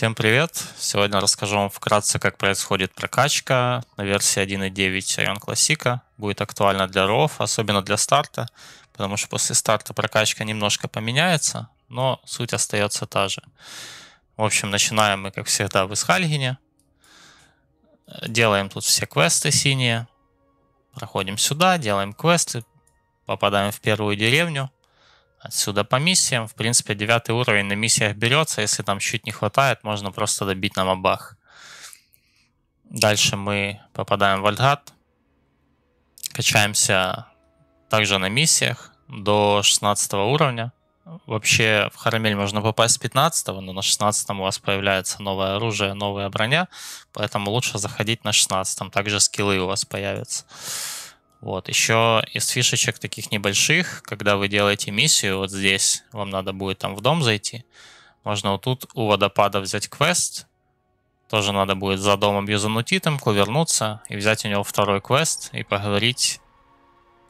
Всем привет! Сегодня расскажу вам вкратце, как происходит прокачка на версии 1.9 Ion Classic. Будет актуально для ров, особенно для старта, потому что после старта прокачка немножко поменяется, но суть остается та же. В общем, начинаем мы, как всегда, в Исхальгине. Делаем тут все квесты синие. Проходим сюда, делаем квесты, попадаем в первую деревню – Отсюда по миссиям, в принципе, девятый уровень на миссиях берется. Если там чуть не хватает, можно просто добить на мобах. Дальше мы попадаем в Альгат. Качаемся также на миссиях до 16 уровня. Вообще в Харамель можно попасть с 15, но на 16 у вас появляется новое оружие, новая броня, поэтому лучше заходить на 16. Также скиллы у вас появятся. Вот. Еще из фишечек таких небольших, когда вы делаете миссию, вот здесь вам надо будет там в дом зайти, можно вот тут у водопада взять квест, тоже надо будет за домом Юзанутитомку вернуться и взять у него второй квест и поговорить,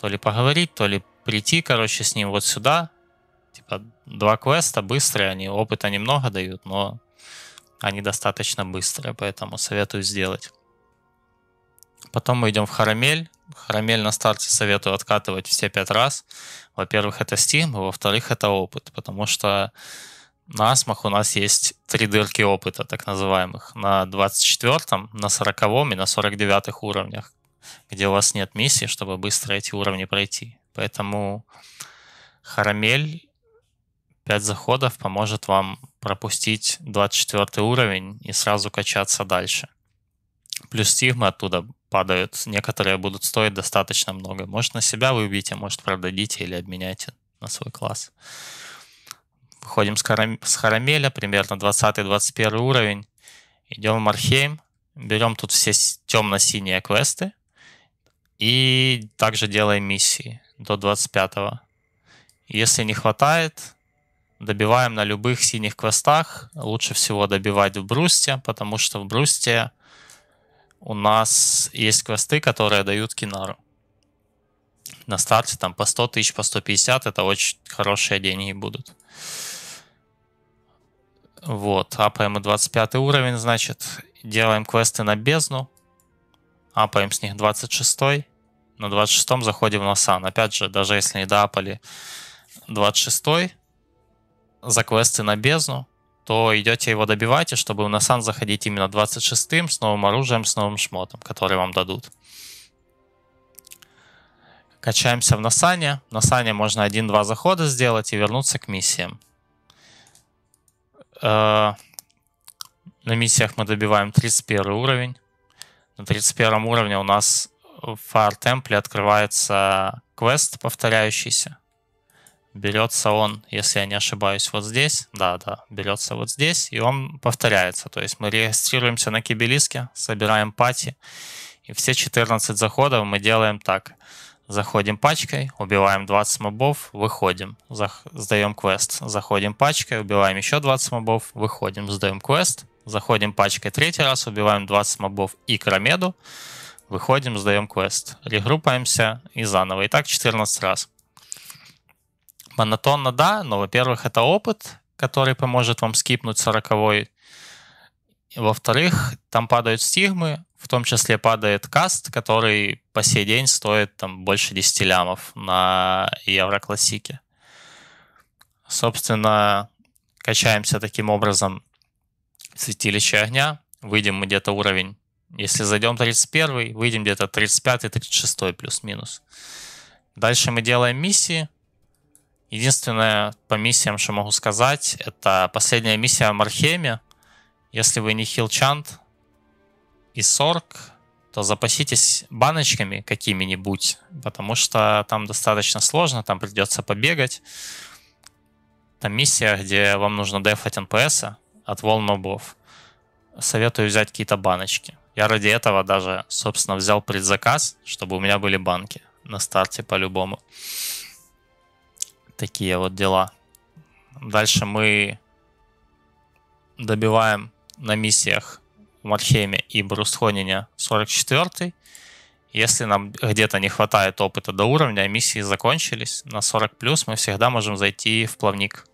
то ли поговорить, то ли прийти, короче, с ним вот сюда. Типа два квеста быстрые, они опыта немного дают, но они достаточно быстрые, поэтому советую сделать. Потом мы идем в Харамель, Харамель на старте советую откатывать все пять раз. Во-первых, это Steam, а во-вторых, это опыт, потому что на Асмах у нас есть три дырки опыта, так называемых, на 24-м, на 40-м и на 49-х уровнях, где у вас нет миссии, чтобы быстро эти уровни пройти. Поэтому Харамель 5 заходов поможет вам пропустить 24 уровень и сразу качаться дальше. Плюс стигма оттуда падают. Некоторые будут стоить достаточно много. Может, на себя вы убьете а может, продадите или обменяете на свой класс. Выходим с, харам с Харамеля, примерно 20-21 уровень. Идем в Мархейм, берем тут все темно-синие квесты и также делаем миссии до 25-го. Если не хватает, добиваем на любых синих квестах. Лучше всего добивать в Брусте, потому что в Брусте у нас есть квесты, которые дают кинару. На старте там по 100 тысяч, по 150, это очень хорошие деньги будут. Вот, апаем и 25 уровень, значит, делаем квесты на бездну, апаем с них 26, на 26 заходим на сан. Опять же, даже если не доапали 26 за квесты на бездну, то идете его добивайте, чтобы на сан заходить именно 26-м с новым оружием, с новым шмотом, который вам дадут. Качаемся в Насане. В Насане можно 1-2 захода сделать и вернуться к миссиям. Э, на миссиях мы добиваем 31 уровень. На 31 уровне у нас в Fire Temple открывается квест повторяющийся берется он, если я не ошибаюсь, вот здесь, да, да, берется вот здесь, и он повторяется. То есть мы регистрируемся на кибелиске, собираем пати, и все 14 заходов мы делаем так. Заходим пачкой, убиваем 20 мобов, выходим, сдаем квест. Заходим пачкой, убиваем еще 20 мобов, выходим, сдаем квест. Заходим пачкой третий раз, убиваем 20 мобов и крамеду, выходим, сдаем квест. Регруппаемся и заново. И так 14 раз. Монотонно, да, но, во-первых, это опыт, который поможет вам скипнуть сороковой. Во-вторых, там падают стигмы, в том числе падает каст, который по сей день стоит там больше 10 лямов на Евроклассике. Собственно, качаемся таким образом в святилище огня, выйдем мы где-то уровень, если зайдем 31, выйдем где-то 35-36 плюс-минус. Дальше мы делаем миссии – Единственное по миссиям, что могу сказать, это последняя миссия в Мархеме. Если вы не хилчант и сорг, то запаситесь баночками какими-нибудь, потому что там достаточно сложно, там придется побегать. Там миссия, где вам нужно дефать НПСа от волн мобов. Советую взять какие-то баночки. Я ради этого даже, собственно, взял предзаказ, чтобы у меня были банки на старте по-любому. Такие вот дела. Дальше мы добиваем на миссиях в Мархейме и Брусхонине 44 если нам где-то не хватает опыта до уровня, миссии закончились, на 40 плюс мы всегда можем зайти в плавник.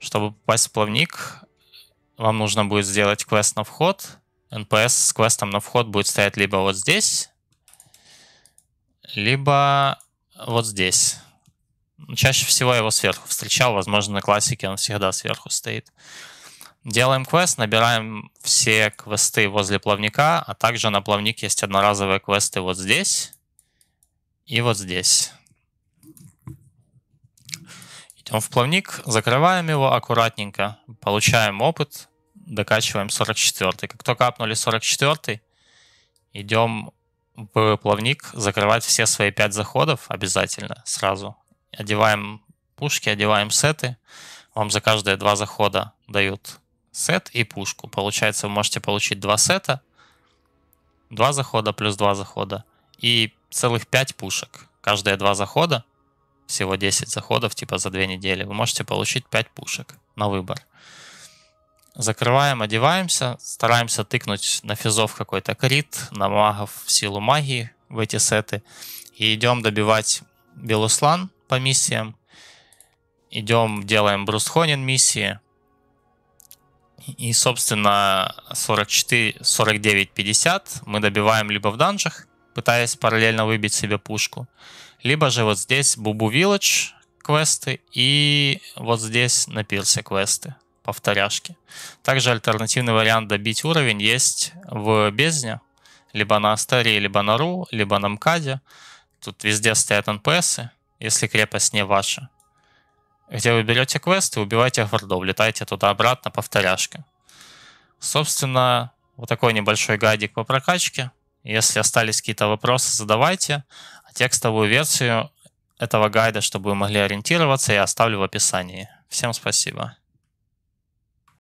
Чтобы попасть в плавник, вам нужно будет сделать квест на вход. НПС с квестом на вход будет стоять либо вот здесь, либо вот здесь. Чаще всего я его сверху встречал, возможно, на классике он всегда сверху стоит. Делаем квест, набираем все квесты возле плавника, а также на плавник есть одноразовые квесты вот здесь и вот здесь. Идем в плавник, закрываем его аккуратненько, получаем опыт, докачиваем 44. Как только апнули 44, идем в плавник, закрывать все свои 5 заходов обязательно сразу, одеваем пушки, одеваем сеты. Вам за каждые два захода дают сет и пушку. Получается, вы можете получить два сета, два захода плюс два захода и целых пять пушек. Каждые два захода, всего 10 заходов, типа за две недели, вы можете получить 5 пушек на выбор. Закрываем, одеваемся, стараемся тыкнуть на физов какой-то крит, на магов силу магии в эти сеты. И идем добивать Белуслан по миссиям. Идем, делаем Брусхонин миссии. И, собственно, 44, 49, 50 мы добиваем либо в данжах, пытаясь параллельно выбить себе пушку, либо же вот здесь Бубу Вилледж квесты и вот здесь на пирсе квесты, повторяшки. Также альтернативный вариант добить уровень есть в бездне, либо на Астарии, либо на Ру, либо на МКАДе. Тут везде стоят НПСы, если крепость не ваша. Где вы берете квесты, убиваете гордов, летаете туда-обратно, повторяшка. Собственно, вот такой небольшой гайдик по прокачке. Если остались какие-то вопросы, задавайте. А текстовую версию этого гайда, чтобы вы могли ориентироваться, я оставлю в описании. Всем спасибо.